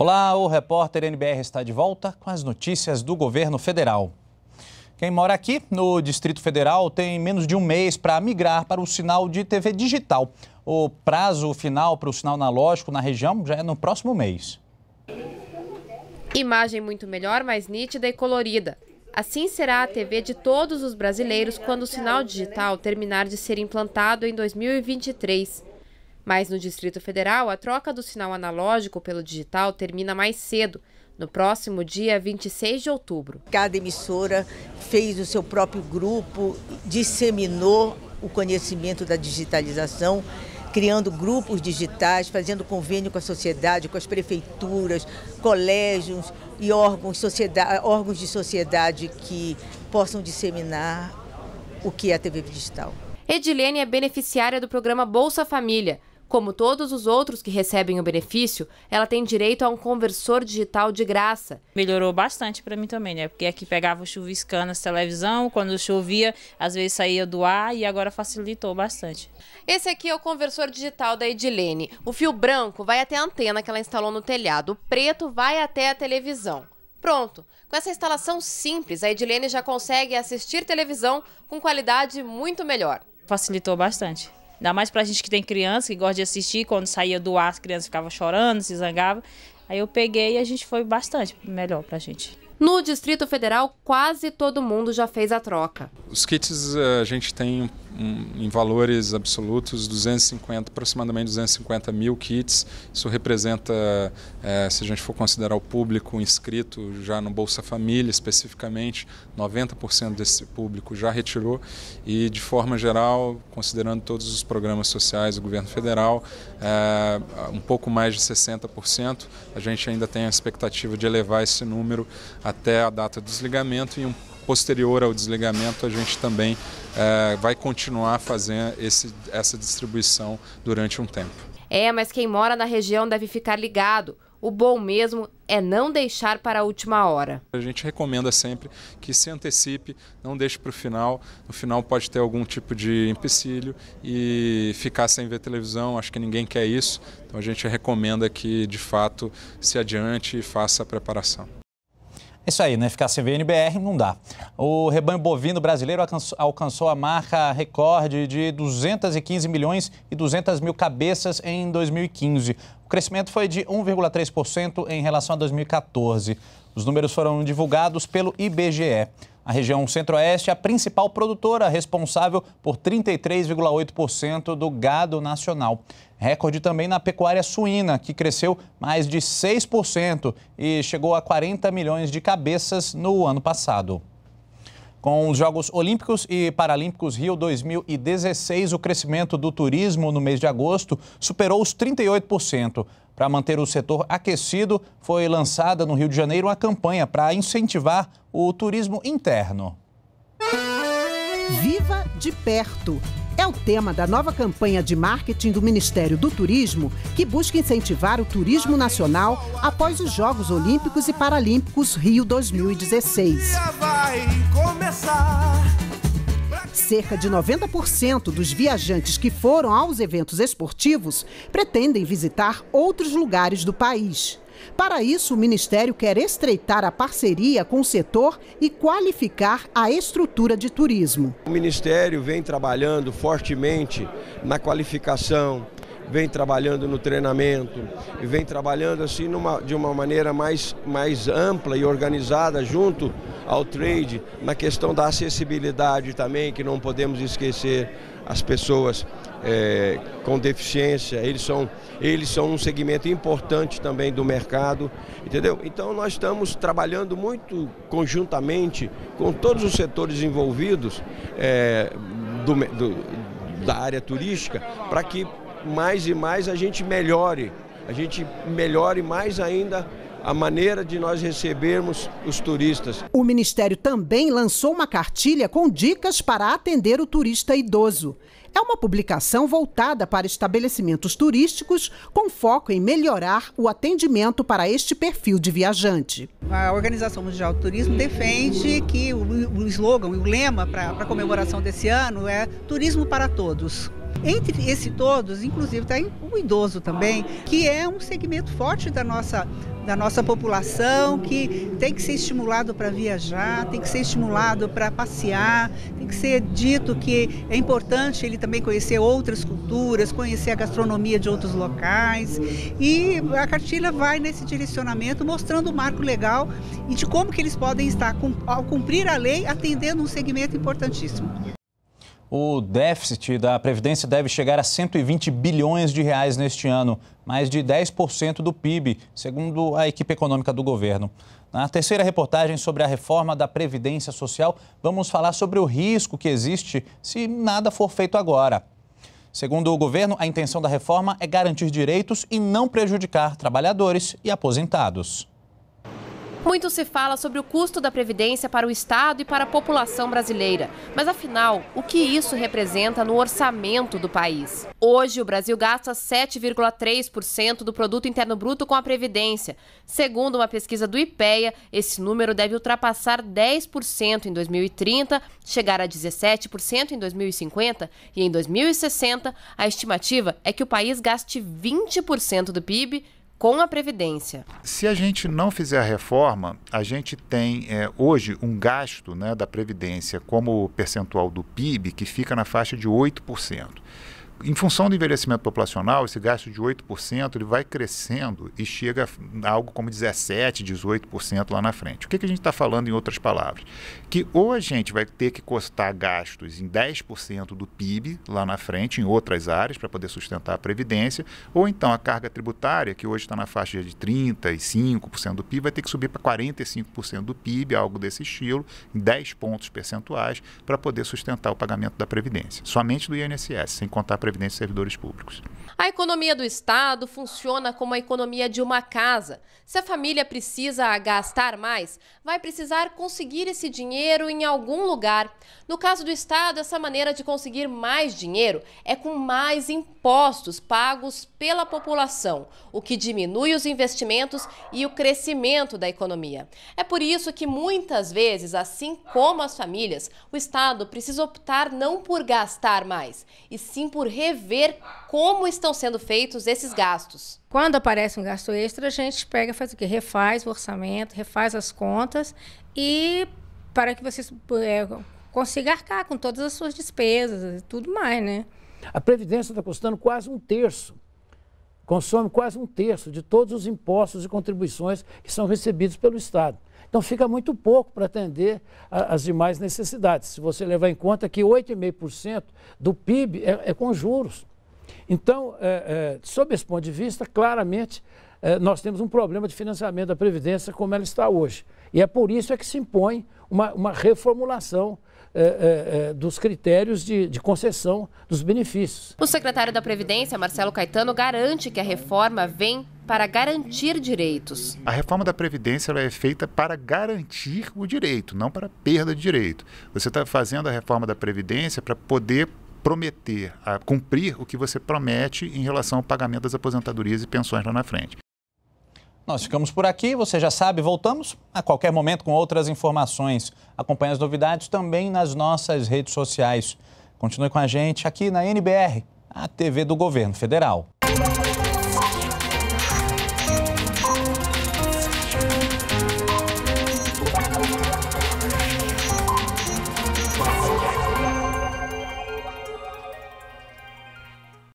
Olá, o repórter NBR está de volta com as notícias do governo federal. Quem mora aqui no Distrito Federal tem menos de um mês para migrar para o sinal de TV digital. O prazo final para o sinal analógico na região já é no próximo mês. Imagem muito melhor, mais nítida e colorida. Assim será a TV de todos os brasileiros quando o sinal digital terminar de ser implantado em 2023. Mas no Distrito Federal, a troca do sinal analógico pelo digital termina mais cedo, no próximo dia 26 de outubro. Cada emissora fez o seu próprio grupo, disseminou o conhecimento da digitalização, criando grupos digitais, fazendo convênio com a sociedade, com as prefeituras, colégios e órgãos, órgãos de sociedade que possam disseminar o que é a TV digital. Edilene é beneficiária do programa Bolsa Família. Como todos os outros que recebem o benefício, ela tem direito a um conversor digital de graça. Melhorou bastante para mim também, né? Porque aqui pegava o chuviscando na televisão, quando chovia, às vezes saía do ar e agora facilitou bastante. Esse aqui é o conversor digital da Edilene. O fio branco vai até a antena que ela instalou no telhado, o preto vai até a televisão. Pronto! Com essa instalação simples, a Edilene já consegue assistir televisão com qualidade muito melhor. Facilitou bastante. Ainda mais pra gente que tem criança, que gosta de assistir. Quando saía do ar, as crianças ficavam chorando, se zangavam. Aí eu peguei e a gente foi bastante melhor pra gente. No Distrito Federal, quase todo mundo já fez a troca. Os kits eh, a gente tem um, em valores absolutos, 250, aproximadamente 250 mil kits. Isso representa, é, se a gente for considerar o público inscrito já no Bolsa Família especificamente, 90% desse público já retirou e, de forma geral, considerando todos os programas sociais do governo federal, é, um pouco mais de 60%. A gente ainda tem a expectativa de elevar esse número até a data do desligamento e um posterior ao desligamento, a gente também é, vai continuar fazendo esse, essa distribuição durante um tempo. É, mas quem mora na região deve ficar ligado. O bom mesmo é não deixar para a última hora. A gente recomenda sempre que se antecipe, não deixe para o final. No final pode ter algum tipo de empecilho e ficar sem ver televisão, acho que ninguém quer isso. Então a gente recomenda que de fato se adiante e faça a preparação. Isso aí, né? Ficar sem VNBR não dá. O rebanho bovino brasileiro alcançou a marca recorde de 215 milhões e 200 mil cabeças em 2015. O crescimento foi de 1,3% em relação a 2014. Os números foram divulgados pelo IBGE. A região Centro-Oeste é a principal produtora, responsável por 33,8% do gado nacional. Recorde também na pecuária suína, que cresceu mais de 6% e chegou a 40 milhões de cabeças no ano passado. Com os Jogos Olímpicos e Paralímpicos Rio 2016, o crescimento do turismo no mês de agosto superou os 38%. Para manter o setor aquecido, foi lançada no Rio de Janeiro uma campanha para incentivar o turismo interno. Viva de perto! É o tema da nova campanha de marketing do Ministério do Turismo, que busca incentivar o turismo nacional após os Jogos Olímpicos e Paralímpicos Rio 2016. Cerca de 90% dos viajantes que foram aos eventos esportivos pretendem visitar outros lugares do país. Para isso, o Ministério quer estreitar a parceria com o setor e qualificar a estrutura de turismo. O Ministério vem trabalhando fortemente na qualificação, vem trabalhando no treinamento, vem trabalhando assim numa, de uma maneira mais, mais ampla e organizada junto ao trade, na questão da acessibilidade também, que não podemos esquecer as pessoas é, com deficiência, eles são, eles são um segmento importante também do mercado, entendeu? Então nós estamos trabalhando muito conjuntamente com todos os setores envolvidos é, do, do, da área turística para que mais e mais a gente melhore, a gente melhore mais ainda a maneira de nós recebermos os turistas. O Ministério também lançou uma cartilha com dicas para atender o turista idoso. É uma publicação voltada para estabelecimentos turísticos com foco em melhorar o atendimento para este perfil de viajante. A Organização Mundial do Turismo defende que o slogan, o lema para a comemoração desse ano é Turismo para Todos. Entre esse todos, inclusive, está o idoso também, que é um segmento forte da nossa, da nossa população, que tem que ser estimulado para viajar, tem que ser estimulado para passear, tem que ser dito que é importante ele também conhecer outras culturas, conhecer a gastronomia de outros locais. E a cartilha vai nesse direcionamento, mostrando o marco legal e de como que eles podem estar, ao cumprir a lei, atendendo um segmento importantíssimo. O déficit da Previdência deve chegar a 120 bilhões de reais neste ano, mais de 10% do PIB, segundo a equipe econômica do governo. Na terceira reportagem sobre a reforma da Previdência Social, vamos falar sobre o risco que existe se nada for feito agora. Segundo o governo, a intenção da reforma é garantir direitos e não prejudicar trabalhadores e aposentados. Muito se fala sobre o custo da Previdência para o Estado e para a população brasileira. Mas, afinal, o que isso representa no orçamento do país? Hoje, o Brasil gasta 7,3% do Produto Interno Bruto com a Previdência. Segundo uma pesquisa do IPEA, esse número deve ultrapassar 10% em 2030, chegar a 17% em 2050 e, em 2060, a estimativa é que o país gaste 20% do PIB com a Previdência. Se a gente não fizer a reforma, a gente tem é, hoje um gasto né, da Previdência como percentual do PIB que fica na faixa de 8% em função do envelhecimento populacional, esse gasto de 8% ele vai crescendo e chega a algo como 17%, 18% lá na frente. O que, que a gente está falando em outras palavras? Que ou a gente vai ter que costar gastos em 10% do PIB lá na frente, em outras áreas, para poder sustentar a Previdência, ou então a carga tributária, que hoje está na faixa de 35% do PIB, vai ter que subir para 45% do PIB, algo desse estilo, em 10 pontos percentuais, para poder sustentar o pagamento da Previdência. Somente do INSS, sem contar a Previdência Previdência e Servidores Públicos. A economia do Estado funciona como a economia de uma casa. Se a família precisa gastar mais, vai precisar conseguir esse dinheiro em algum lugar. No caso do Estado, essa maneira de conseguir mais dinheiro é com mais impostos pagos pela população, o que diminui os investimentos e o crescimento da economia. É por isso que muitas vezes, assim como as famílias, o Estado precisa optar não por gastar mais, e sim por rever como estão sendo feitos esses gastos. Quando aparece um gasto extra, a gente pega, faz o quê? Refaz o orçamento, refaz as contas e para que você é, consiga arcar com todas as suas despesas e tudo mais, né? A Previdência está custando quase um terço consome quase um terço de todos os impostos e contribuições que são recebidos pelo Estado. Então fica muito pouco para atender às demais necessidades, se você levar em conta que 8,5% do PIB é, é, com juros. Então, é, é, sob esse ponto de vista, claramente é, nós temos um problema de financiamento da Previdência como ela está hoje. E é por isso é que se impõe uma, uma reformulação eh, eh, eh, dos critérios de, de concessão dos benefícios. O secretário da Previdência, Marcelo Caetano, garante que a reforma vem para garantir direitos. A reforma da Previdência é feita para garantir o direito, não para perda de direito. Você está fazendo a reforma da Previdência para poder prometer, a cumprir o que você promete em relação ao pagamento das aposentadorias e pensões lá na frente. Nós ficamos por aqui, você já sabe, voltamos a qualquer momento com outras informações. Acompanhe as novidades também nas nossas redes sociais. Continue com a gente aqui na NBR, a TV do Governo Federal.